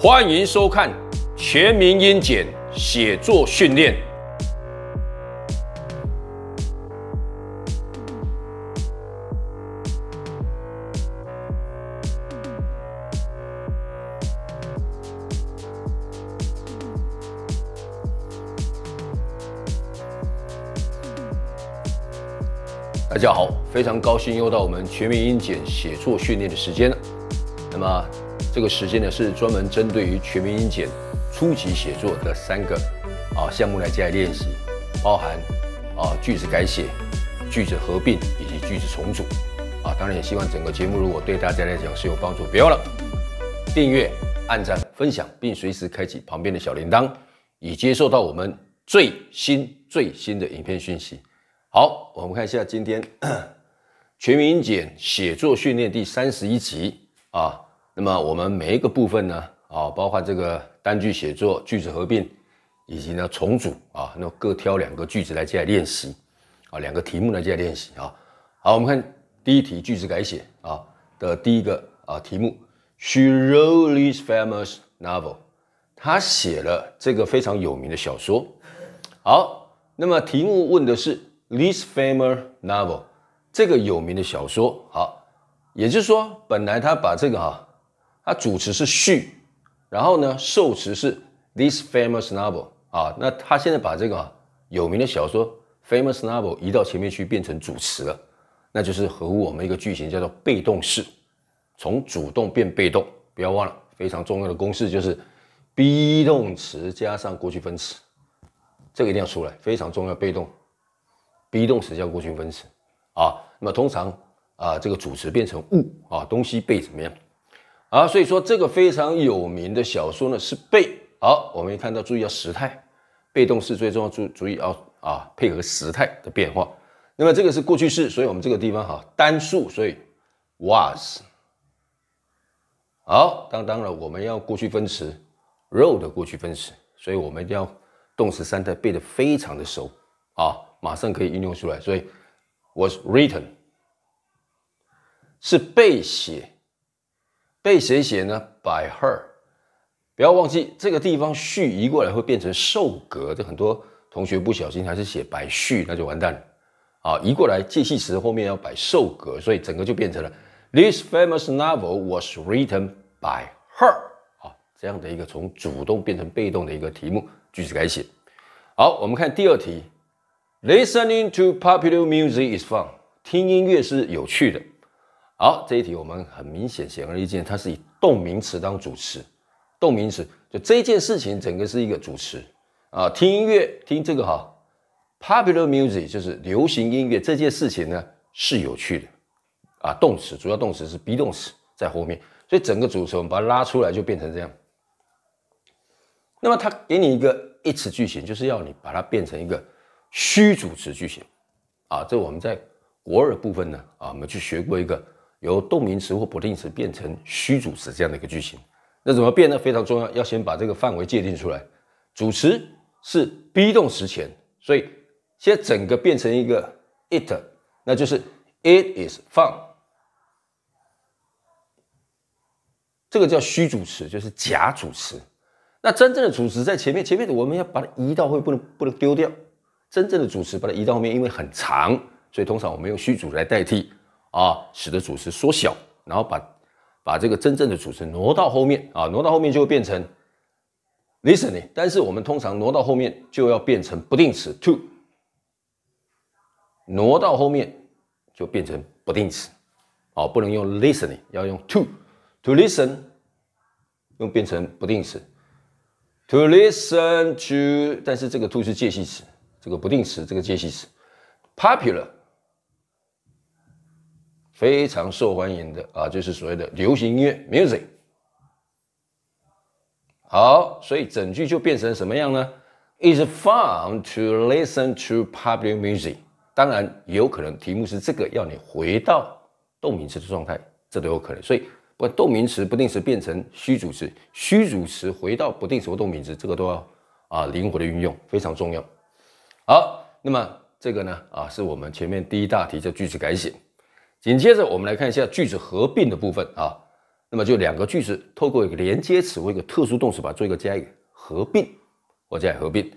欢迎收看《全民英检写作训练》。大家好，非常高兴又到我们《全民英检写作训练》的时间了。那么。这个时间呢是专门针对于全民英检初级写作的三个啊项目来加以练习，包含啊句子改写、句子合并以及句子重组啊。当然也希望整个节目如果对大家来讲是有帮助，别忘了订阅、按赞、分享，并随时开启旁边的小铃铛，以接受到我们最新最新的影片讯息。好，我们看一下今天 全民英检写作训练第三十一集啊。那么我们每一个部分呢，啊，包括这个单句写作、句子合并，以及呢重组啊，那么各挑两个句子来进来练习啊，两个题目来进来练习啊。好，我们看第一题句子改写啊的第一个啊题目，She wrote this famous novel。她写了这个非常有名的小说。好，那么题目问的是 this famous novel 这个有名的小说。好，也就是说本来她把这个哈。它主词是序，然后呢，受词是 this famous novel 啊。那他现在把这个有名的小说 famous novel 移到前面去，变成主词了，那就是合乎我们一个句型，叫做被动式，从主动变被动。不要忘了，非常重要的公式就是 be 动词加上过去分词，这个一定要出来，非常重要。被动 be 动词加过去分词啊。那么通常啊，这个主词变成物啊，东西被怎么样？啊，所以说这个非常有名的小说呢是被。好，我们看到注意要时态，被动式最重要，注注意啊啊，配合时态的变化。那么这个是过去式，所以我们这个地方哈单数，所以 was。好，当当然我们要过去分词 r o l 的过去分词，所以我们要动词三态背的非常的熟啊，马上可以运用出来。所以 was written 是被写。被谁写呢？By her，不要忘记这个地方序移过来会变成受格，这很多同学不小心还是写白序，那就完蛋了啊！移过来介系词后面要摆受格，所以整个就变成了 This famous novel was written by her 啊，这样的一个从主动变成被动的一个题目句子改写。好，我们看第二题，Listening to popular music is fun。听音乐是有趣的。好，这一题我们很明显、显而易见，它是以动名词当主词。动名词就这件事情，整个是一个主词啊。听音乐，听这个哈，popular music 就是流行音乐，这件事情呢是有趣的啊。动词主要动词是 be 动词在后面，所以整个主词我们把它拉出来，就变成这样。那么它给你一个 it's 句型，就是要你把它变成一个虚主词句型啊。这我们在国二部分呢啊，我们去学过一个。由动名词或不定词变成虚主词这样的一个句型，那怎么变呢？非常重要，要先把这个范围界定出来。主词是 be 动词前，所以先整个变成一个 it，那就是 it is fun。这个叫虚主词，就是假主词。那真正的主词在前面，前面我们要把它移到会不能不能丢掉。真正的主词把它移到后面，因为很长，所以通常我们用虚主来代替。啊，使得主词缩小，然后把把这个真正的主词挪到后面啊，挪到后面就会变成 listening，但是我们通常挪到后面就要变成不定词 to，挪到后面就变成不定词，哦，不能用 listening，要用 to，to listen，用变成不定词，to listen to，但是这个 to 是介系词，这个不定词，这个介系词 popular。非常受欢迎的啊，就是所谓的流行音乐 music。好，所以整句就变成什么样呢 i s fun to listen to popular music。当然，有可能题目是这个，要你回到动名词的状态，这都有可能。所以，不动名词不定时变成虚主词，虚主词回到不定时动名词，这个都要啊灵活的运用，非常重要。好，那么这个呢啊，是我们前面第一大题叫句子改写。紧接着，我们来看一下句子合并的部分啊。那么就两个句子，透过一个连接词或一个特殊动词把它做一个加一个合并或者合并。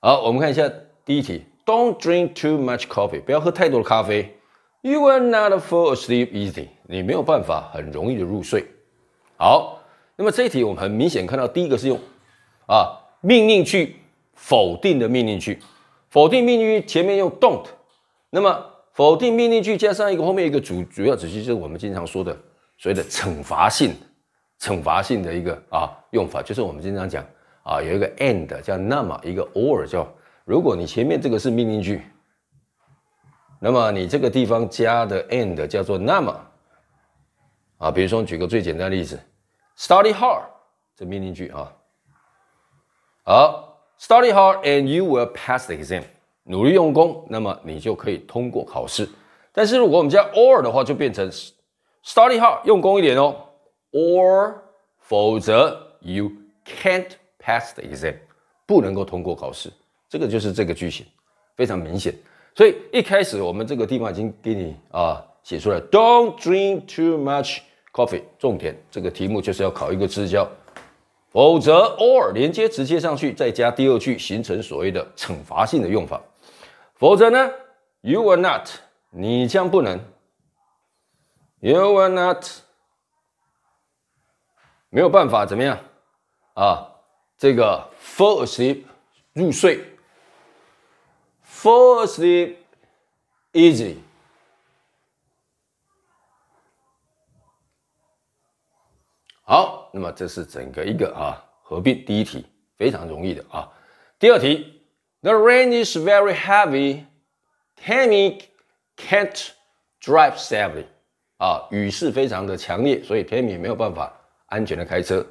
好，我们看一下第一题：Don't drink too much coffee，不要喝太多的咖啡。You will not fall asleep easily，你没有办法很容易的入睡。好，那么这一题我们很明显看到，第一个是用啊命令去否定的命令去否定命令句前面用 don't，那么。否定命令句加上一个后面一个主主要指示，就是我们经常说的所谓的惩罚性惩罚性的一个啊用法，就是我们经常讲啊有一个 and 叫那么一个 or 叫如果你前面这个是命令句，那么你这个地方加的 and 叫做那么啊，比如说举个最简单的例子，study hard 这命令句啊，好 study hard and you will pass the exam。努力用功，那么你就可以通过考试。但是如果我们加 or 的话，就变成 study hard 用功一点哦，or 否则 you can't pass the exam，不能够通过考试。这个就是这个句型，非常明显。所以一开始我们这个地方已经给你啊写出来 don't drink too much coffee，重点这个题目就是要考一个知交，否则 or 连接直接上去，再加第二句，形成所谓的惩罚性的用法。否则呢，You w i r e not，你将不能。You w i r e not，没有办法怎么样啊？这个 fall asleep 入睡，fall asleep easy。好，那么这是整个一个啊合并第一题非常容易的啊。第二题。The rain is very heavy. Tammy can't drive safely. 啊，雨势非常的强烈，所以 Tammy 没有办法安全的开车。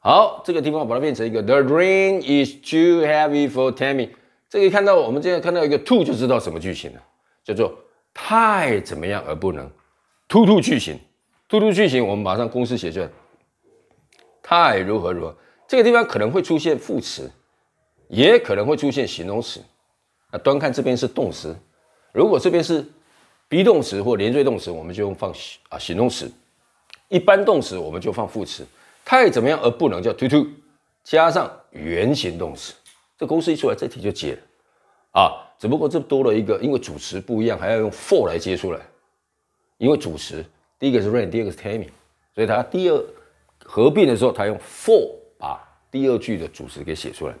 好，这个地方把它变成一个 The rain is too heavy for Tammy。这个看到我们现在看到一个 too，就知道什么句型了，叫做太怎么样而不能 too too 句型。too too 句型，我们马上公式写出来，太如何如何。这个地方可能会出现副词。也可能会出现形容词，啊，端看这边是动词，如果这边是 be 动词或连缀动词，我们就用放啊形容词；一般动词我们就放副词。太怎么样而不能叫 too t o 加上原形动词。这公式一出来，这题就解了啊！只不过这多了一个，因为主词不一样，还要用 for 来接出来。因为主词第一个是 rain，第二个是 t a m i n g 所以它第二合并的时候，它用 for 把第二句的主词给写出来。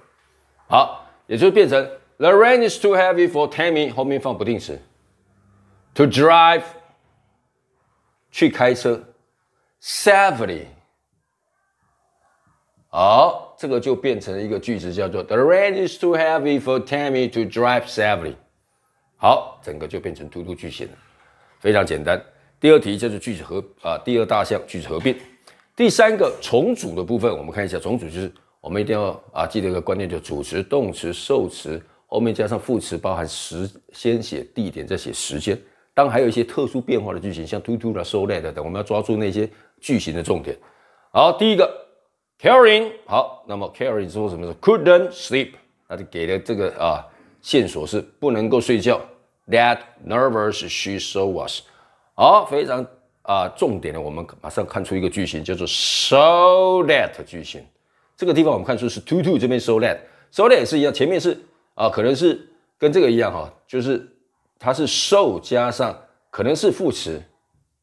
好，也就变成 The rain is too heavy for Tammy。后面放不定时 to drive 去开车 safely。好，这个就变成了一个句子，叫做 The rain is too heavy for Tammy to drive safely。好，整个就变成 to to 句型了，非常简单。第二题就是句子合啊第二大项句子合并。第三个重组的部分，我们看一下重组就是。我们一定要啊，记得一个观念，就主词、动词、受词后面加上副词，包含时先写地点，再写时间。当然，还有一些特殊变化的句型，像 too to、so that 等，我们要抓住那些句型的重点。好，第一个 c a r i n g 好，那么 c a r n g 之说什么？Couldn't sleep。那就给了这个啊线索是不能够睡觉。That nervous she so was。好，非常啊重点的，我们马上看出一个句型，叫做 so that 句型。这个地方我们看出是 to to 这边 so let so let 也是一样，前面是啊，可能是跟这个一样哈，就是它是 so 加上可能是副词，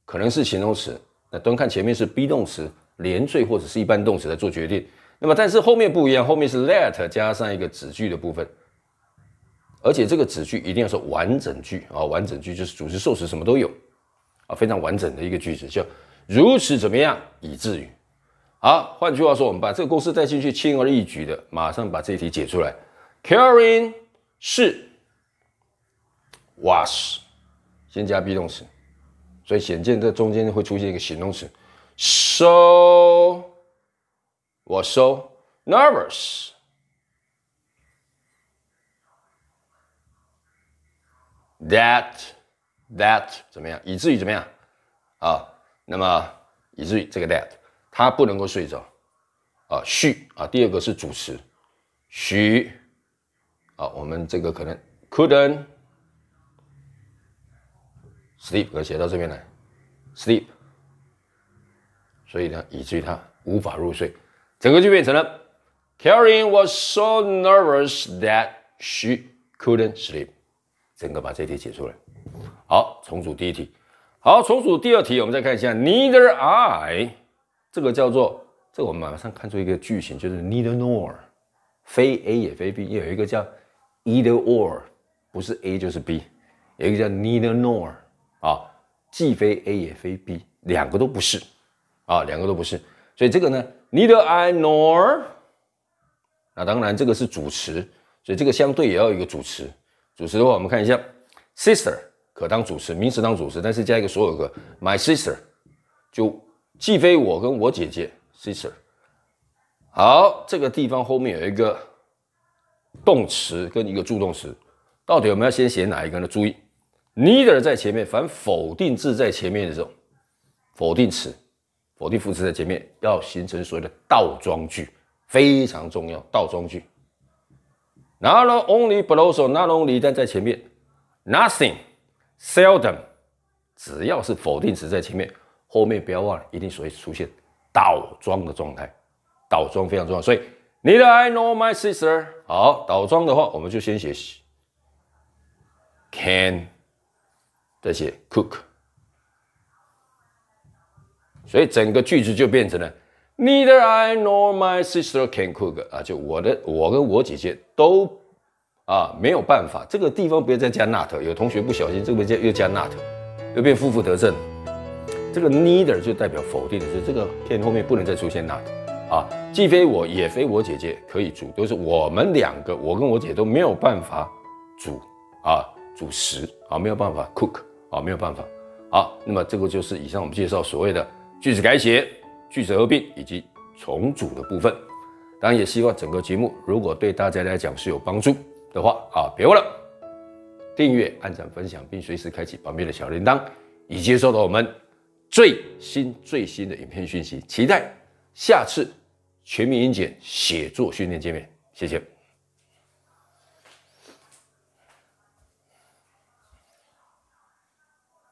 可能是形容词。那端看前面是 be 动词连缀或者是一般动词来做决定。那么但是后面不一样，后面是 let 加上一个子句的部分，而且这个子句一定要是完整句啊，完整句就是主语、受词什么都有啊，非常完整的一个句子，就如此怎么样以至于。好，换句话说，我们把这个公式带进去，轻而易举的，马上把这一题解出来。Carrying 是 wash，先加 be 动词，所以显见这中间会出现一个形容词，so 我 so nervous that that 怎么样？以至于怎么样啊？那么以至于这个 that。他不能够睡着，啊，须啊，第二个是主词，e 啊，我们这个可能 couldn't sleep，而写到这边来，sleep，所以呢，以至于他无法入睡，整个就变成了 Karen was so nervous that she couldn't sleep，整个把这题解出来。好，重组第一题，好，重组第二题，我们再看一下，Neither I。这个叫做，这我们马上看出一个句型，就是 neither nor，非 A 也非 B。有一个叫 either or，不是 A 就是 B。有一个叫 neither nor，啊，既非 A 也非 B，两个都不是，啊，两个都不是。所以这个呢，neither I nor，那当然这个是主词，所以这个相对也要有一个主词。主词的话，我们看一下 sister 可当主词，名词当主词，但是加一个所有格 my sister 就。既非我跟我姐姐 sister，好，这个地方后面有一个动词跟一个助动词，到底我们要先写哪一个呢？注意，Neither 在前面，反否定字在前面的时候，否定词、否定副词在前面要形成所谓的倒装句，非常重要。倒装句，Not only but also，Not only，但在前面，Nothing，seldom，只要是否定词在前面。后面不要忘了，一定所以出现倒装的状态，倒装非常重要。所以 Neither I nor my sister 好倒装的话，我们就先写 can，再写 cook。所以整个句子就变成了 Neither I nor my sister can cook。啊，就我的我跟我姐姐都啊没有办法。这个地方不要再加 not，有同学不小心这边加又加 not，又变负负得正。这个 neither 就代表否定的，是这个片后面不能再出现 n o t 啊，既非我也非我姐姐可以煮，都是我们两个，我跟我姐都没有办法煮，啊，煮食，啊，没有办法 cook，啊，没有办法，好，那么这个就是以上我们介绍所谓的句子改写、句子合并以及重组的部分。当然也希望整个节目如果对大家来讲是有帮助的话，啊，别忘了订阅、按赞、分享，并随时开启旁边的小铃铛，以接受到我们。最新最新的影片讯息，期待下次全民英检写作训练见面，谢谢。